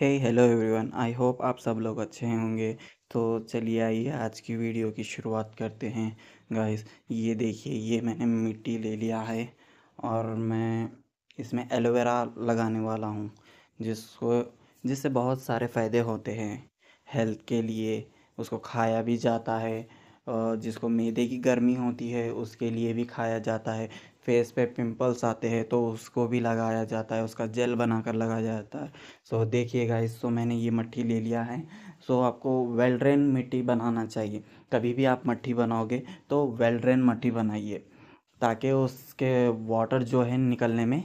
Hey hello everyone I hope आप सब लोग अच्छे होंगे तो चलिए आइए आज की वीडियो की शुरुआत करते हैं गाइस ये देखिए ये मैंने मिट्टी ले लिया है और मैं इसमें एलोवेरा लगाने वाला हूँ जिसको जिससे बहुत सारे फ़ायदे होते हैं हेल्थ के लिए उसको खाया भी जाता है जिसको मैदे की गर्मी होती है उसके लिए भी खाया जाता है फेस पे पिंपल्स आते हैं तो उसको भी लगाया जाता है उसका जेल बनाकर लगाया जाता है सो देखिएगा इस सो मैंने ये मट्टी ले लिया है सो आपको वेल ड्रेन मिट्टी बनाना चाहिए कभी भी आप मट्टी बनाओगे तो वेल ड्रेन मट्टी बनाइए ताकि उसके वाटर जो है निकलने में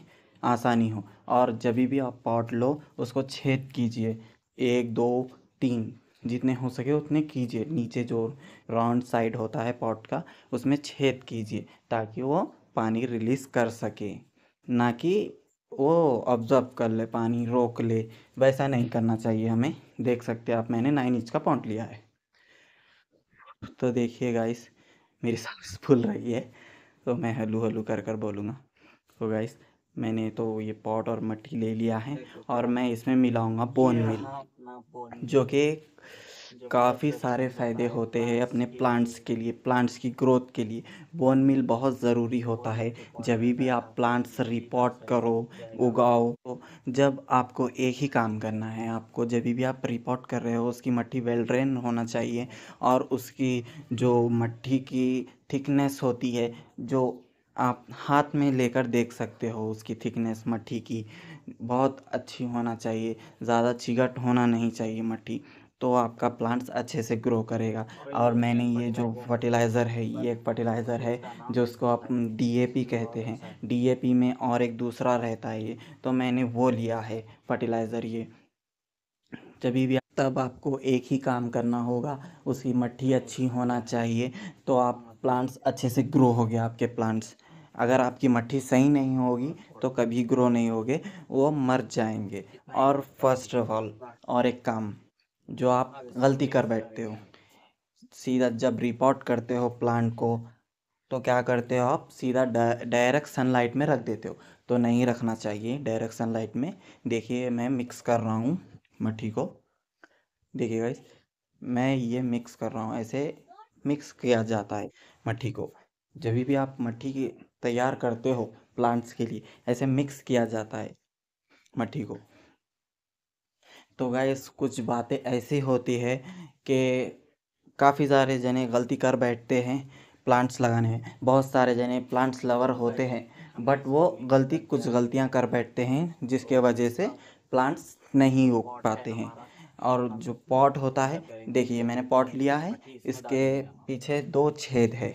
आसानी हो और जब भी आप पॉट लो उसको छेद कीजिए एक दो तीन जितने हो सके उतने कीजिए नीचे जो राउंड साइड होता है पॉट का उसमें छेद कीजिए ताकि वो पानी रिलीज़ कर सके ना कि वो ऑब्ज़र्व कर ले पानी रोक ले वैसा नहीं करना चाहिए हमें देख सकते आप मैंने नाइन इंच का पॉन्ट लिया है तो देखिए गाइस मेरी सांस फूल रही है तो मैं हलू हलू कर कर बोलूँगा तो गाइस मैंने तो ये पॉट और मट्टी ले लिया है और मैं इसमें मिलाऊंगा बोन हाँ, मिल जो कि काफ़ी सारे फ़ायदे होते हैं अपने प्लांट्स के लिए प्लांट्स की ग्रोथ के लिए बोन मिल बहुत ज़रूरी होता है जब भी आप प्लांट्स रिपोर्ट करो उगाओ तो जब आपको एक ही काम करना है आपको जब भी आप रिपोर्ट कर रहे हो उसकी मट्टी वेल ड्रेन होना चाहिए और उसकी जो मट्टी की थिकनेस होती है जो आप हाथ में लेकर देख सकते हो उसकी थिकनेस मट्टी की बहुत अच्छी होना चाहिए ज़्यादा चिगट होना नहीं चाहिए मट्टी तो आपका प्लांट्स अच्छे से ग्रो करेगा और मैंने ये जो फर्टिलाइज़र है ये एक फर्टिलाइज़र है जो उसको आप डीएपी कहते हैं डीएपी में और एक दूसरा रहता है ये तो मैंने वो लिया है फर्टिलाइज़र ये जब भी तब आपको एक ही काम करना होगा उसकी मट्टी अच्छी होना चाहिए तो आप प्लांट्स अच्छे से ग्रो हो गया आपके प्लांट्स अगर आपकी मट्टी सही नहीं होगी तो कभी ग्रो नहीं होगे वो मर जाएंगे और फर्स्ट ऑफ ऑल और एक काम जो आप गलती कर बैठते हो सीधा जब रिपोर्ट करते हो प्लांट को तो क्या करते हो आप सीधा डायरेक्ट सनलाइट में रख देते हो तो नहीं रखना चाहिए डायरेक्ट सनलाइट में देखिए मैं मिक्स कर रहा हूँ मट्टी को देखिए गाइस मैं ये मिक्स कर रहा हूँ ऐसे मिक्स किया जाता है मट्टी को जब भी आप मट्टी की तैयार करते हो प्लांट्स के लिए ऐसे मिक्स किया जाता है मट्टी को तो गैस कुछ बातें ऐसी होती है कि काफ़ी सारे जने गलती कर बैठते हैं प्लांट्स लगाने में बहुत सारे जने प्लांट्स लवर होते हैं बट वो गलती कुछ गलतियां कर बैठते हैं जिसके वजह से प्लांट्स नहीं उग पाते हैं और जो पॉट होता है देखिए मैंने पॉट लिया है इसके पीछे दो छेद है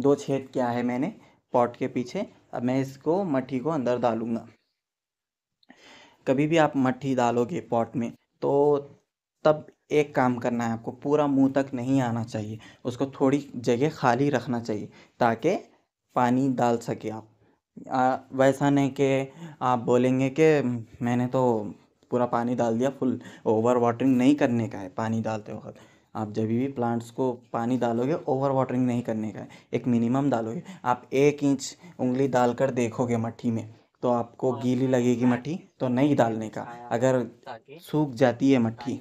दो छेद किया है मैंने पॉट के पीछे अब मैं इसको मट्टी को अंदर डालूँगा कभी भी आप मट्टी डालोगे पॉट में तो तब एक काम करना है आपको पूरा मुंह तक नहीं आना चाहिए उसको थोड़ी जगह खाली रखना चाहिए ताकि पानी डाल सके आप आ, वैसा नहीं कि आप बोलेंगे कि मैंने तो पूरा पानी डाल दिया फुल ओवर वाटरिंग नहीं करने का है पानी डालते वक्त आप जब भी प्लांट्स को पानी डालोगे ओवर वाटरिंग नहीं करने का है एक मिनिमम डालोगे आप एक इंच उंगली डाल कर देखोगे मट्टी में तो आपको हाँ, गीली हाँ, लगेगी मट्टी हाँ। तो नहीं डालने का अगर सूख जाती है मट्टी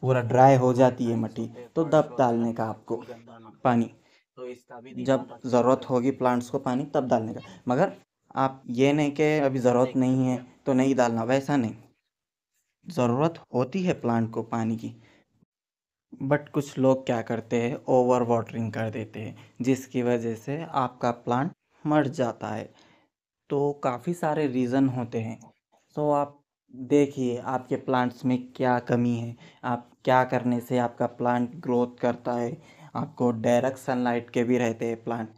पूरा ड्राई हो जाती है मट्टी तो दब डालने का आपको पानी तो जब ज़रूरत होगी प्लांट्स को पानी तब डालने का मगर आप ये नहीं कि अभी ज़रूरत नहीं है तो नहीं डालना वैसा नहीं ज़रूरत होती है प्लांट को पानी की बट कुछ लोग क्या करते हैं ओवर वाटरिंग कर देते हैं जिसकी वजह से आपका प्लांट मर जाता है तो काफ़ी सारे रीज़न होते हैं सो आप देखिए आपके प्लांट्स में क्या कमी है आप क्या करने से आपका प्लांट ग्रोथ करता है आपको डायरेक्ट सनलाइट के भी रहते हैं प्लांट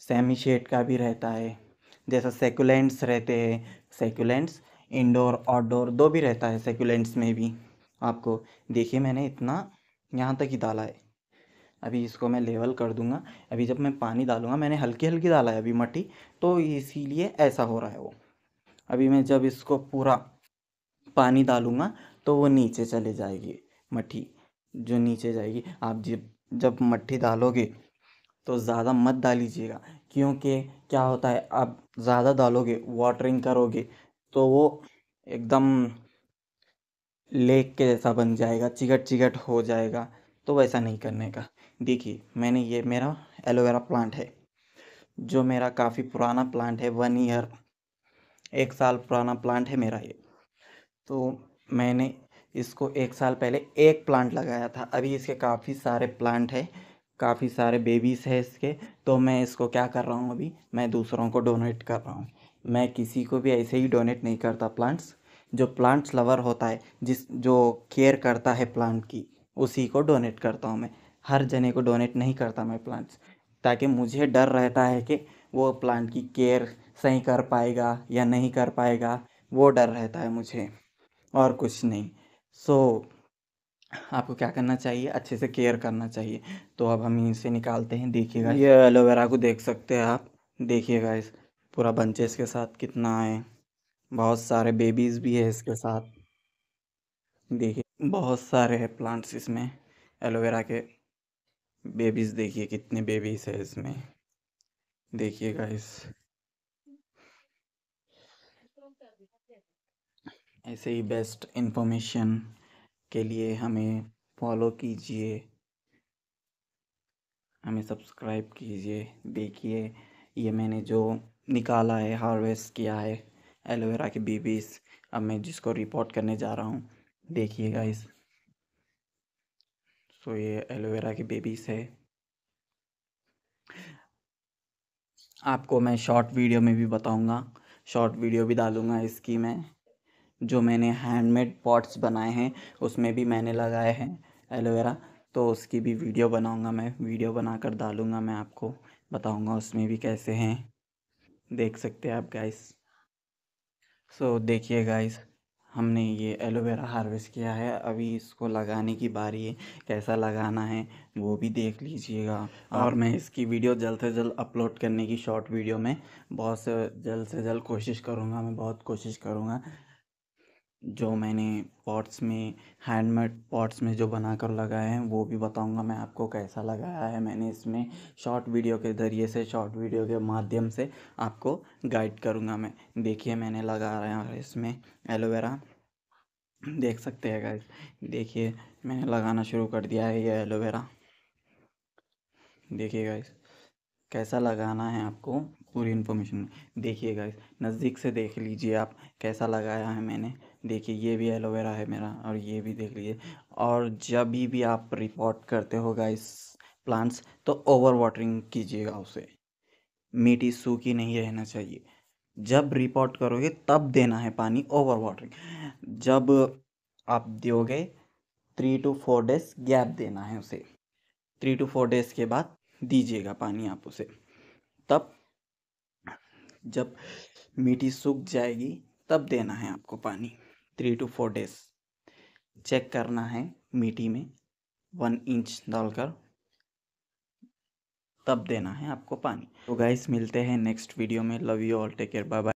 सेमी शेड का भी रहता है जैसा सेकुलेंट्स रहते हैं सेकुलेंट्स इंडोर आउटडोर दो भी रहता है सेकुलेंट्स में भी आपको देखिए मैंने इतना यहाँ तक ही डाला है अभी इसको मैं लेवल कर दूंगा अभी जब मैं पानी डालूंगा मैंने हल्की हल्की डाला है अभी मट्टी तो इसीलिए ऐसा हो रहा है वो अभी मैं जब इसको पूरा पानी डालूंगा तो वो नीचे चले जाएगी मट्टी जो नीचे जाएगी आप जब जब मट्टी डालोगे तो ज़्यादा मत डालीजिएगा क्योंकि क्या होता है आप ज़्यादा डालोगे वाटरिंग करोगे तो वो एकदम लेक के जैसा बन जाएगा चिकट चिकट हो जाएगा तो वैसा नहीं करने का देखिए मैंने ये मेरा एलोवेरा प्लांट है जो मेरा काफ़ी पुराना प्लांट है वन ईयर एक साल पुराना प्लांट है मेरा ये तो मैंने इसको एक साल पहले एक प्लांट लगाया था अभी इसके काफ़ी सारे प्लांट है काफ़ी सारे बेबीज़ है इसके तो मैं इसको क्या कर रहा हूँ अभी मैं दूसरों को डोनेट कर रहा हूँ मैं किसी को भी ऐसे ही डोनेट नहीं करता प्लांट्स जो प्लांट्स लवर होता है जिस जो केयर करता है प्लांट की उसी को डोनेट करता हूँ मैं हर जने को डोनेट नहीं करता मैं प्लांट्स ताकि मुझे डर रहता है कि वो प्लांट की केयर सही कर पाएगा या नहीं कर पाएगा वो डर रहता है मुझे और कुछ नहीं सो so, आपको क्या करना चाहिए अच्छे से केयर करना चाहिए तो अब हम इसे निकालते हैं देखिएगा ये एलोवेरा को देख सकते हैं आप देखिएगा इस पूरा बंचेस के साथ कितना है बहुत सारे बेबीज़ भी है इसके साथ देखिए बहुत सारे हैं प्लांट्स इसमें एलोवेरा के बेबीज़ देखिए कितने बेबीज़ है इसमें देखिएगा इस ऐसे ही बेस्ट इन्फॉर्मेशन के लिए हमें फॉलो कीजिए हमें सब्सक्राइब कीजिए देखिए ये मैंने जो निकाला है हार्वेस्ट किया है एलोवेरा के बीबीस अब मैं जिसको रिपोर्ट करने जा रहा हूँ देखिएगा इस सो तो ये एलोवेरा के बेबीज है आपको मैं शॉर्ट वीडियो में भी बताऊंगा शॉर्ट वीडियो भी डालूंगा इसकी मैं जो मैंने हैंडमेड पॉट्स बनाए हैं उसमें भी मैंने लगाए हैं एलोवेरा तो उसकी भी वीडियो बनाऊंगा मैं वीडियो बनाकर डालूंगा मैं आपको बताऊंगा उसमें भी कैसे हैं देख सकते हैं आप गाइस सो so, देखिए गाइस हमने ये एलोवेरा हार्वेस्ट किया है अभी इसको लगाने की बारी है कैसा लगाना है वो भी देख लीजिएगा हाँ। और मैं इसकी वीडियो जल्द से जल्द अपलोड करने की शॉर्ट वीडियो में बहुत से जल्द से जल्द कोशिश करूँगा मैं बहुत कोशिश करूँगा जो मैंने पॉट्स में हैंडमेड पॉट्स में जो बनाकर लगाए हैं वो भी बताऊंगा मैं आपको कैसा लगाया है मैंने इसमें शॉर्ट वीडियो के ज़रिए से शॉर्ट वीडियो के माध्यम से आपको गाइड करूंगा मैं देखिए मैंने लगा रहा है इसमें एलोवेरा देख सकते हैं गाइस देखिए मैंने लगाना शुरू कर दिया है ये एलोवेरा देखिए गाइस कैसा लगाना है आपको पूरी इन्फॉर्मेशन देखिए गाइस नज़दीक से देख लीजिए आप कैसा लगाया है मैंने देखिए ये भी एलोवेरा है मेरा और ये भी देख लीजिए और जब भी, भी आप रिपोर्ट करते हो गाइस प्लांट्स तो ओवर वाटरिंग कीजिएगा उसे मिट्टी सूखी नहीं रहना चाहिए जब रिपोर्ट करोगे तब देना है पानी ओवर वाटरिंग जब आप दोगे three two four days gap देना है उसे थ्री टू फोर डेज के बाद दीजिएगा पानी आप उसे तब जब मीठी सूख जाएगी तब देना है आपको पानी three two four days check करना है मीठी में वन इंच डालकर तब देना है आपको पानी तो गाइस मिलते हैं नेक्स्ट वीडियो में love you all take care bye bye